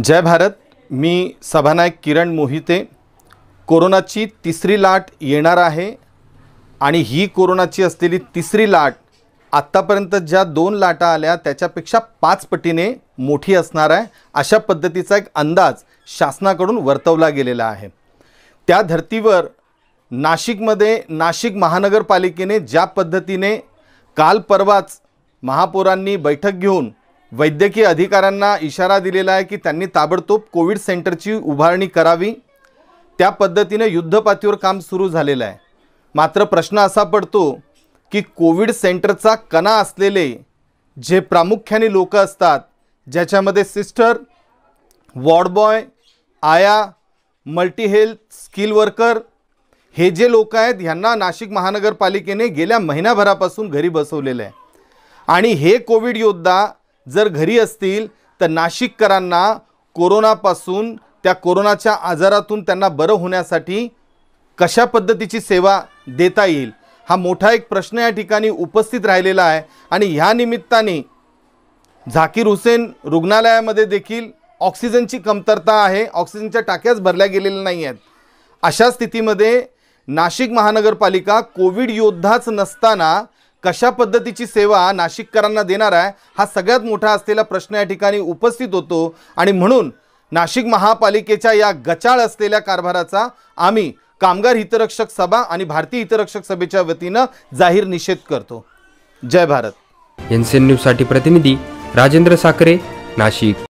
जय भारत मी सभानायक किरण मोहिते कोरोनाची तिसरी लाट येणार आहे आणि ही कोरोनाची असलेली तिसरी लाट आत्तापर्यंत ज्या दोन लाटा आल्या त्याच्यापेक्षा पाच पटीने मोठी असणार आहे अशा पद्धतीचा एक अंदाज शासनाकडून वर्तवला गेलेला आहे त्या धर्तीवर नाशिकमध्ये नाशिक महानगरपालिकेने ज्या पद्धतीने काल परवाच महापौरांनी बैठक घेऊन वैद्यकीय अधिकाऱ्यांना इशारा दिलेला आहे की त्यांनी ताबडतोब कोविड सेंटरची उभारणी करावी त्या पद्धतीने युद्धपातळीवर काम सुरू झालेलं आहे मात्र प्रश्न असा पडतो की कोविड सेंटरचा कणा असलेले जे प्रामुख्याने लोक असतात ज्याच्यामध्ये सिस्टर वॉर्डबॉय आया मल्टी हेल्थ स्किल वर्कर हे जे लोक आहेत ह्यांना नाशिक महानगरपालिकेने गेल्या महिनाभरापासून घरी बसवलेलं आहे आणि हे कोविड योद्धा जर घरी असतील तर नाशिककरांना कोरोनापासून त्या कोरोनाच्या आजारातून त्यांना बरं होण्यासाठी कशा पद्धतीची सेवा देता येईल हा मोठा एक प्रश्न या ठिकाणी उपस्थित राहिलेला आहे आणि ह्या निमित्ताने झाकीर हुसेन रुग्णालयामध्ये देखील ऑक्सिजनची कमतरता आहे ऑक्सिजनच्या टाक्याच भरल्या गेलेल्या नाही आहेत अशा स्थितीमध्ये नाशिक महानगरपालिका कोविड योद्धाच नसताना कशा पद्धतीची सेवा नाशिककरांना देणार आहे हा सगळ्यात मोठा असलेला प्रश्न या ठिकाणी उपस्थित होतो आणि म्हणून नाशिक महापालिकेच्या या गचाळ असलेल्या कारभाराचा आम्ही कामगार हितरक्षक सभा आणि भारतीय हितरक्षक सभेच्या वतीनं जाहीर निषेध करतो जय भारत एन सी एन न्यूजसाठी प्रतिनिधी राजेंद्र साखरे नाशिक